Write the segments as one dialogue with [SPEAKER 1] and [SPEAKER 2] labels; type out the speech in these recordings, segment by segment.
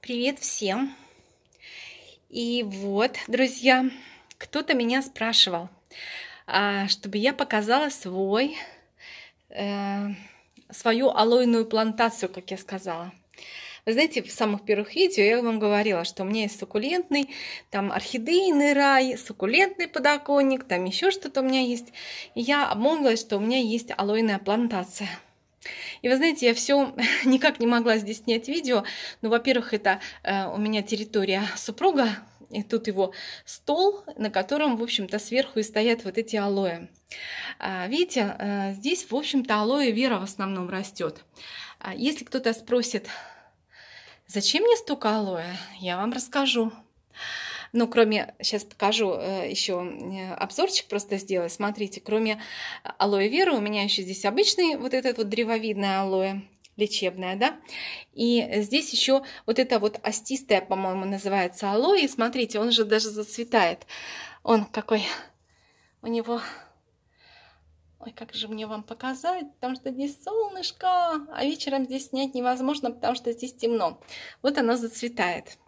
[SPEAKER 1] Привет всем! И вот, друзья, кто-то меня спрашивал, а, чтобы я показала свой, э, свою алойную плантацию, как я сказала. Вы знаете, в самых первых видео я вам говорила, что у меня есть суккулентный, там орхидейный рай, суккулентный подоконник, там еще что-то у меня есть. И я обмолвилась, что у меня есть алойная плантация – и вы знаете, я все никак не могла здесь снять видео. Ну, во-первых, это э, у меня территория супруга, и тут его стол, на котором, в общем-то, сверху и стоят вот эти алоэ. А, видите, э, здесь, в общем-то, алоэ вера в основном растет. А если кто-то спросит, зачем мне столько алоэ, я вам расскажу ну, кроме, сейчас покажу э, еще э, обзорчик просто сделаю, смотрите, кроме э, алоэ веры у меня еще здесь обычный вот этот вот древовидное алоэ, лечебная, да. И здесь еще вот это вот остистая, по-моему, называется алоэ. И смотрите, он же даже зацветает. Он какой у него... Ой, как же мне вам показать, потому что здесь солнышко, а вечером здесь снять невозможно, потому что здесь темно. Вот оно зацветает.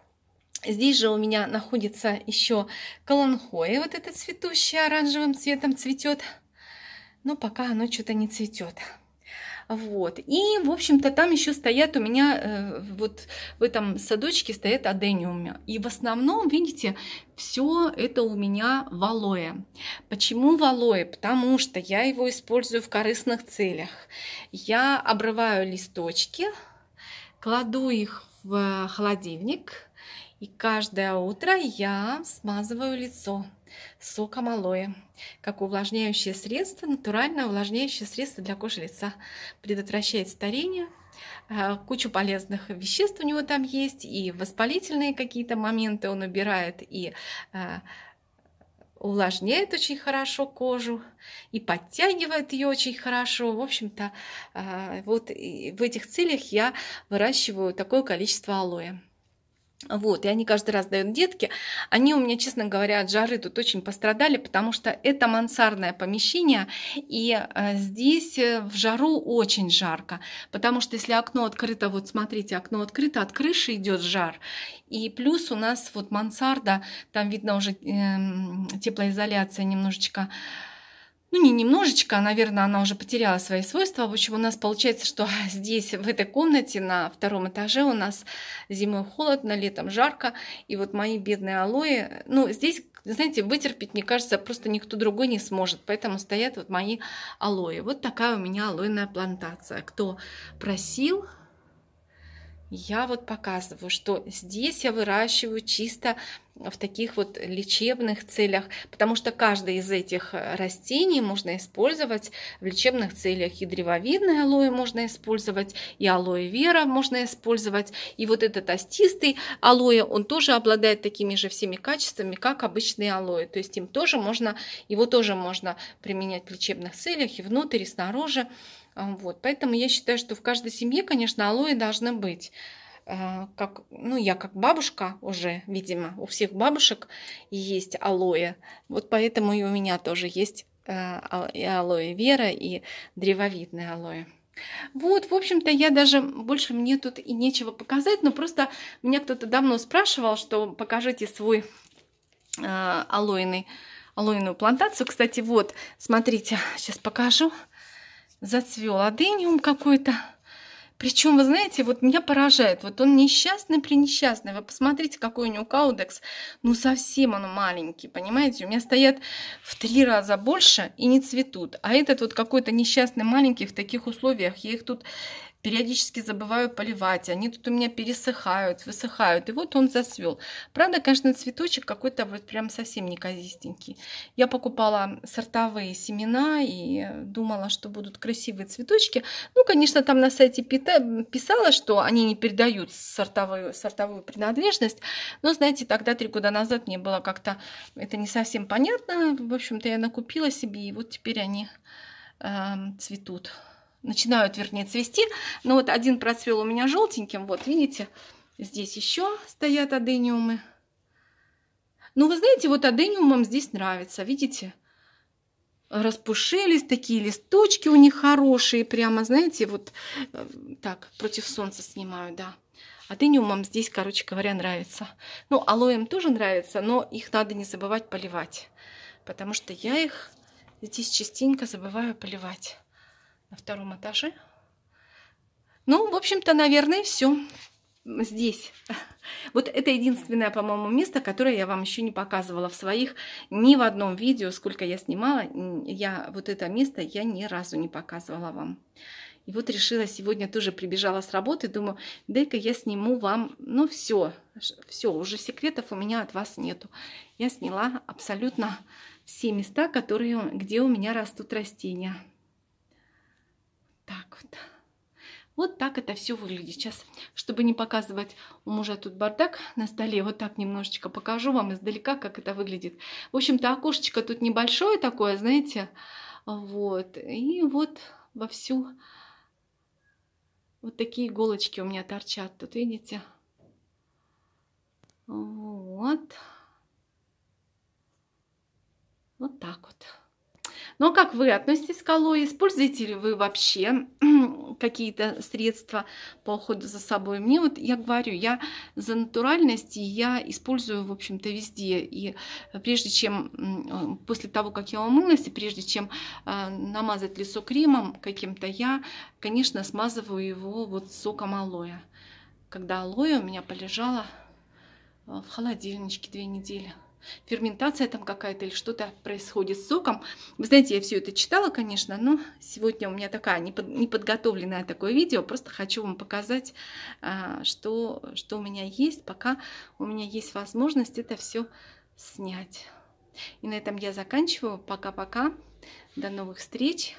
[SPEAKER 1] Здесь же у меня находится еще каланхоя, вот это цветущее оранжевым цветом цветет, но пока оно что-то не цветет. Вот. И, в общем-то, там еще стоят у меня, э, вот в этом садочке стоят адениумы. И в основном, видите, все это у меня валое. Почему валое? Потому что я его использую в корыстных целях. Я обрываю листочки, кладу их в холодильник, и каждое утро я смазываю лицо соком алоэ, как увлажняющее средство, натуральное увлажняющее средство для кожи лица. Предотвращает старение, э, кучу полезных веществ у него там есть, и воспалительные какие-то моменты он убирает, и э, увлажняет очень хорошо кожу и подтягивает ее очень хорошо. В общем-то, э, вот в этих целях я выращиваю такое количество алоэ. Вот, и они каждый раз дают детки. Они у меня, честно говоря, от жары тут очень пострадали, потому что это мансардное помещение, и э, здесь э, в жару очень жарко, потому что если окно открыто, вот смотрите, окно открыто, от крыши идет жар. И плюс у нас вот мансарда, там видно уже э, теплоизоляция немножечко ну не немножечко, а, наверное, она уже потеряла свои свойства. В общем, у нас получается, что здесь, в этой комнате на втором этаже у нас зимой холодно, летом жарко, и вот мои бедные алоэ, ну здесь, знаете, вытерпеть, мне кажется, просто никто другой не сможет, поэтому стоят вот мои алоэ. Вот такая у меня алоэная плантация. Кто просил, я вот показываю, что здесь я выращиваю чисто в таких вот лечебных целях, потому что каждое из этих э, растений можно использовать в лечебных целях. И древовидное алоэ можно использовать, и алоэ вера можно использовать. И вот этот остистый алоэ, он тоже обладает такими же всеми качествами, как обычный алоэ. То есть им тоже можно, его тоже можно применять в лечебных целях и внутрь, и снаружи. Вот. Поэтому я считаю, что в каждой семье, конечно, алоэ должны быть а, как, ну, я как бабушка уже, видимо, у всех бабушек есть алоэ. Вот поэтому и у меня тоже есть а, а, и алоэ вера, и древовидное алоэ. Вот, в общем-то, я даже больше мне тут и нечего показать, но просто меня кто-то давно спрашивал, что покажите свой алоиный алоэную плантацию. Кстати, вот, смотрите, сейчас покажу зацвел а адениум какой-то. Причем, вы знаете, вот меня поражает. Вот он несчастный при несчастный. Вы посмотрите, какой у него каудекс. Ну, совсем он маленький, понимаете? У меня стоят в три раза больше и не цветут. А этот вот какой-то несчастный маленький в таких условиях. Я их тут периодически забываю поливать, они тут у меня пересыхают, высыхают, и вот он засвел. Правда, конечно, цветочек какой-то вот прям совсем неказистенький. Я покупала сортовые семена и думала, что будут красивые цветочки. Ну, конечно, там на сайте писала, что они не передают сортовую, сортовую принадлежность, но, знаете, тогда три года назад мне было как-то это не совсем понятно. В общем-то, я накупила себе, и вот теперь они э, цветут начинают, вернее, цвести. Но вот один процвел у меня желтеньким, вот видите, здесь еще стоят адениумы. Ну, вы знаете, вот адениумам здесь нравится, видите? Распушились, такие листочки у них хорошие, прямо, знаете, вот э, так, против солнца снимаю, да. Адениумам здесь, короче говоря, нравится. Ну, алоэм тоже нравится, но их надо не забывать поливать, потому что я их здесь частенько забываю поливать на втором этаже. Ну, в общем-то, наверное, все здесь. Вот это единственное, по-моему, место, которое я вам еще не показывала в своих, ни в одном видео, сколько я снимала, я вот это место я ни разу не показывала вам. И вот решила сегодня тоже прибежала с работы, думаю, дай-ка я сниму вам, ну все, все, уже секретов у меня от вас нету. Я сняла абсолютно все места, которые, где у меня растут растения так вот. Вот так это все выглядит. Сейчас, чтобы не показывать у мужа тут бардак на столе, вот так немножечко покажу вам издалека, как это выглядит. В общем-то, окошечко тут небольшое такое, знаете, вот. И вот вовсю вот такие иголочки у меня торчат. Тут видите? Вот. Вот так вот. Но как вы относитесь к алоэ? Используете ли вы вообще какие-то средства по уходу за собой? Мне вот, я говорю, я за натуральность, и я использую, в общем-то, везде. И прежде чем, э, после того, как я умылась, и прежде чем э, намазать лицо кремом каким-то, я, конечно, смазываю его вот соком алоэ. Когда алоэ у меня полежало э, в холодильничке две недели ферментация там какая-то или что-то происходит с соком. Вы знаете, я все это читала, конечно, но сегодня у меня такая неподготовленное такое видео. Просто хочу вам показать, а, что, что у меня есть, пока у меня есть возможность это все снять. И на этом я заканчиваю. Пока-пока. До новых встреч.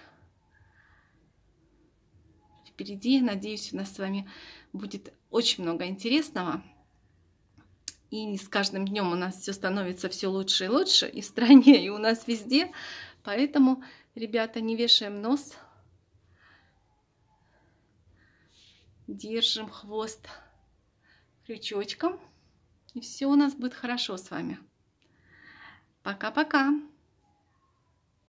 [SPEAKER 1] Впереди, надеюсь, у нас с вами будет очень много интересного. И с каждым днем у нас все становится все лучше и лучше и в стране, и у нас везде. Поэтому, ребята, не вешаем нос, держим хвост крючочком, и все у нас будет хорошо с вами. Пока-пока!